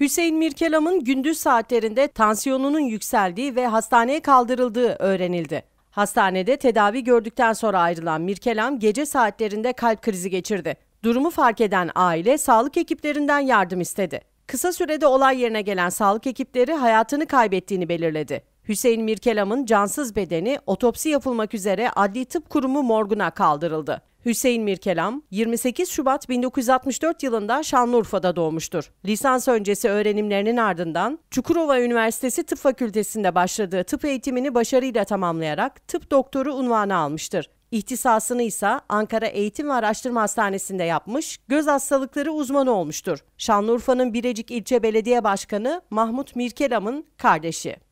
Hüseyin Mirkelam'ın gündüz saatlerinde tansiyonunun yükseldiği ve hastaneye kaldırıldığı öğrenildi. Hastanede tedavi gördükten sonra ayrılan Mirkelam gece saatlerinde kalp krizi geçirdi. Durumu fark eden aile sağlık ekiplerinden yardım istedi. Kısa sürede olay yerine gelen sağlık ekipleri hayatını kaybettiğini belirledi. Hüseyin Mirkelam'ın cansız bedeni otopsi yapılmak üzere Adli Tıp Kurumu morguna kaldırıldı. Hüseyin Mirkelam 28 Şubat 1964 yılında Şanlıurfa'da doğmuştur. Lisans öncesi öğrenimlerinin ardından Çukurova Üniversitesi Tıp Fakültesinde başladığı tıp eğitimini başarıyla tamamlayarak tıp doktoru unvanı almıştır. İhtisasını ise Ankara Eğitim ve Araştırma Hastanesi'nde yapmış, göz hastalıkları uzmanı olmuştur. Şanlıurfa'nın Birecik ilçe Belediye Başkanı Mahmut Mirkelam'ın kardeşi.